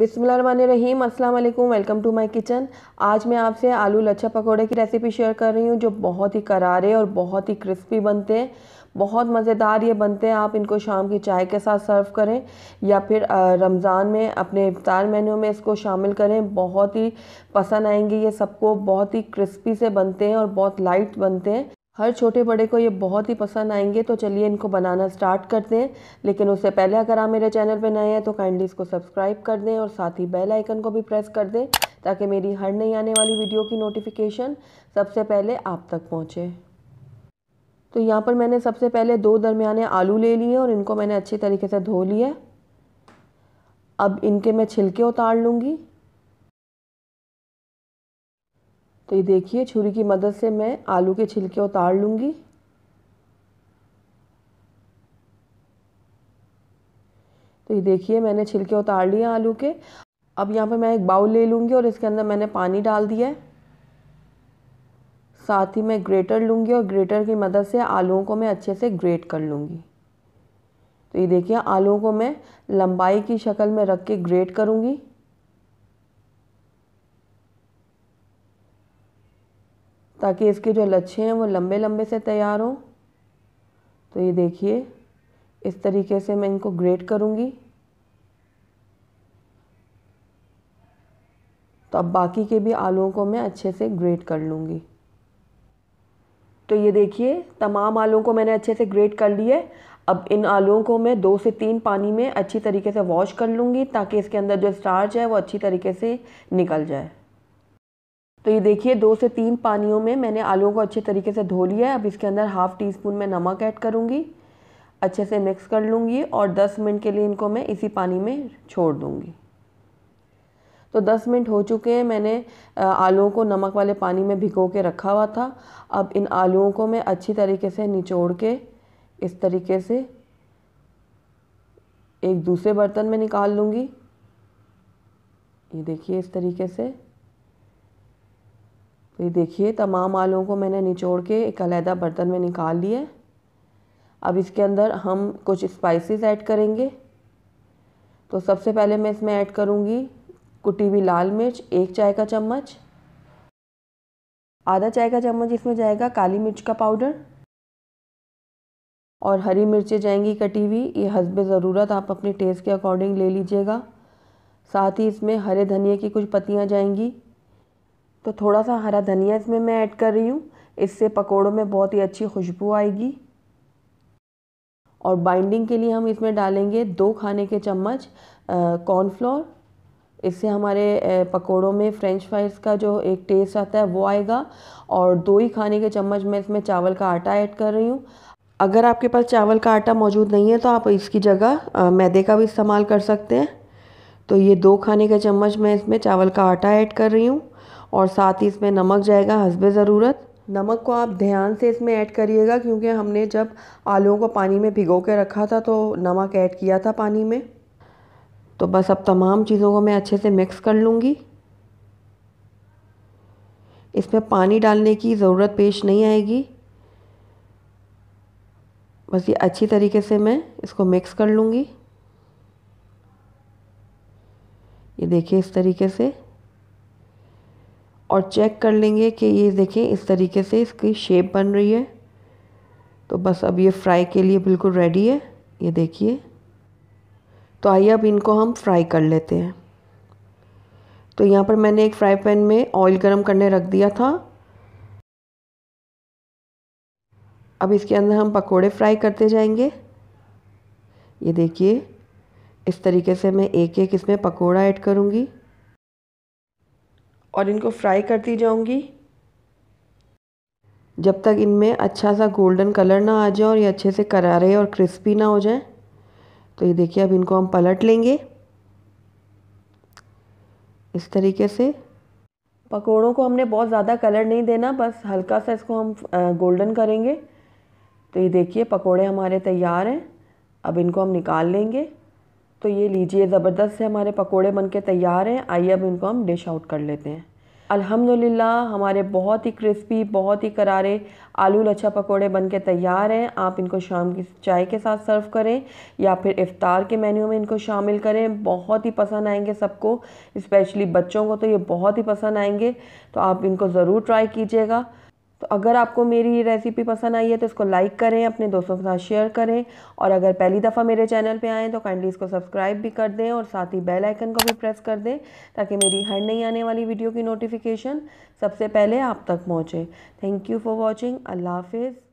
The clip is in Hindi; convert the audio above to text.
बिसमीम अस्सलाम वालेकुम वेलकम टू माय किचन आज मैं आपसे आलू लच्छा पकोड़े की रेसिपी शेयर कर रही हूँ जो बहुत ही करारे और बहुत ही क्रिस्पी बनते हैं बहुत मज़ेदार ये बनते हैं आप इनको शाम की चाय के साथ सर्व करें या फिर रमज़ान में अपने इफ्तार मेन्यू में इसको शामिल करें बहुत ही पसंद आएंगे ये सबको बहुत ही क्रिस्पी से बनते हैं और बहुत लाइट बनते हैं हर छोटे बड़े को ये बहुत ही पसंद आएंगे तो चलिए इनको बनाना स्टार्ट करते हैं लेकिन उससे पहले अगर आप मेरे चैनल पर नए हैं तो काइंडली इसको सब्सक्राइब कर दें और साथ ही बेल आइकन को भी प्रेस कर दें ताकि मेरी हर नई आने वाली वीडियो की नोटिफिकेशन सबसे पहले आप तक पहुँचे तो यहाँ पर मैंने सबसे पहले दो दरमियाने आलू ले लिए और इनको मैंने अच्छी तरीके से धो लिया अब इनके मैं छिलके उतार लूँगी तो ये देखिए छुरी की मदद से मैं आलू के छिलके उतार लूँगी तो ये देखिए मैंने छिलके उतार लिए आलू के अब यहाँ पे मैं एक बाउल ले लूँगी और इसके अंदर मैंने पानी डाल दिया है साथ ही मैं ग्रेटर लूँगी और ग्रेटर की मदद से आलूओं को मैं अच्छे से ग्रेट कर लूँगी तो ये देखिए आलूओं को मैं लंबाई की शक्ल में रख के ग्रेट करूँगी ताकि इसके जो लच्छे हैं वो लंबे लंबे से तैयार हों तो ये देखिए इस तरीके से मैं इनको ग्रेट करूँगी तो अब बाकी के भी आलुओं को मैं अच्छे से ग्रेट कर लूँगी तो ये देखिए तमाम आलूओं को मैंने अच्छे से ग्रेट कर लिए अब इन आलूओं को मैं दो से तीन पानी में अच्छी तरीके से वॉश कर लूँगी ताकि इसके अंदर जो स्टार्च है वो अच्छी तरीके से निकल जाए तो ये देखिए दो से तीन पानियों में मैंने आलूओं को अच्छे तरीके से धो लिया है अब इसके अंदर हाफ़ टी स्पून में नमक ऐड करूँगी अच्छे से मिक्स कर लूँगी और 10 मिनट के लिए इनको मैं इसी पानी में छोड़ दूँगी तो 10 मिनट हो चुके हैं मैंने आलूओं को नमक वाले पानी में भिगो के रखा हुआ था अब इन आलूओं को मैं अच्छी तरीके से निचोड़ के इस तरीके से एक दूसरे बर्तन में निकाल लूँगी ये देखिए इस तरीके से तो ये देखिए तमाम आलूओं को मैंने निचोड़ के एक अलहदा बर्तन में निकाल है अब इसके अंदर हम कुछ स्पाइसेस ऐड करेंगे तो सबसे पहले मैं इसमें ऐड करूँगी कुटी हुई लाल मिर्च एक चाय का चम्मच आधा चाय का चम्मच इसमें जाएगा काली मिर्च का पाउडर और हरी मिर्चें जाएंगी कटी हुई ये हसब ज़रूरत आप अपने टेस्ट के अकॉर्डिंग ले लीजिएगा साथ ही इसमें हरे धनिया की कुछ पत्तियाँ जाएंगी तो थोड़ा सा हरा धनिया इसमें मैं ऐड कर रही हूँ इससे पकोड़ों में बहुत ही अच्छी खुशबू आएगी और बाइंडिंग के लिए हम इसमें डालेंगे दो खाने के चम्मच कॉर्नफ्लोर इससे हमारे पकोड़ों में फ्रेंच फ्राइज़ का जो एक टेस्ट आता है वो आएगा और दो ही खाने के चम्मच मैं इसमें चावल का आटा ऐड कर रही हूँ अगर आपके पास चावल का आटा मौजूद नहीं है तो आप इसकी जगह मैदे का भी इस्तेमाल कर सकते हैं तो ये दो खाने के चम्मच मैं इसमें चावल का आटा ऐड कर रही हूँ और साथ ही इसमें नमक जाएगा हंसबे ज़रूरत नमक को आप ध्यान से इसमें ऐड करिएगा क्योंकि हमने जब आलूओं को पानी में भिगो के रखा था तो नमक ऐड किया था पानी में तो बस अब तमाम चीज़ों को मैं अच्छे से मिक्स कर लूँगी इसमें पानी डालने की ज़रूरत पेश नहीं आएगी बस ये अच्छी तरीके से मैं इसको मिक्स कर लूँगी ये देखिए इस तरीके से और चेक कर लेंगे कि ये देखें इस तरीके से इसकी शेप बन रही है तो बस अब ये फ्राई के लिए बिल्कुल रेडी है ये देखिए तो आइए अब इनको हम फ्राई कर लेते हैं तो यहाँ पर मैंने एक फ्राई पैन में ऑयल गरम करने रख दिया था अब इसके अंदर हम पकोड़े फ्राई करते जाएंगे ये देखिए इस तरीके से मैं एक एक इसमें पकोड़ा ऐड करूँगी और इनको फ्राई करती जाऊंगी जब तक इनमें अच्छा सा गोल्डन कलर ना आ जाए और ये अच्छे से करारे और क्रिस्पी ना हो जाए तो ये देखिए अब इनको हम पलट लेंगे इस तरीके से पकोड़ों को हमने बहुत ज़्यादा कलर नहीं देना बस हल्का सा इसको हम गोल्डन करेंगे तो ये देखिए पकोड़े हमारे तैयार हैं अब इनको हम निकाल लेंगे तो ये लीजिए ज़बरदस्त से हमारे पकोड़े बन के तैयार हैं आइए अब इनको हम डिश आउट कर लेते हैं अल्हम्दुलिल्लाह हमारे बहुत ही क्रिस्पी बहुत ही करारे आलू लच्छा पकोड़े बन के तैयार हैं आप इनको शाम की चाय के साथ सर्व करें या फिर इफ़ार के मेन्यू में इनको शामिल करें बहुत ही पसंद आएंगे सबको स्पेशली बच्चों को तो ये बहुत ही पसंद आएंगे तो आप इनको ज़रूर ट्राई कीजिएगा तो अगर आपको मेरी रेसिपी पसंद आई है तो इसको लाइक करें अपने दोस्तों के साथ शेयर करें और अगर पहली दफ़ा मेरे चैनल पे आएँ तो काइंडली इसको सब्सक्राइब भी कर दें और साथ ही बेल आइकन को भी प्रेस कर दें ताकि मेरी हर नई आने वाली वीडियो की नोटिफिकेशन सबसे पहले आप तक पहुँचे thank you for watching Allah हाफिज़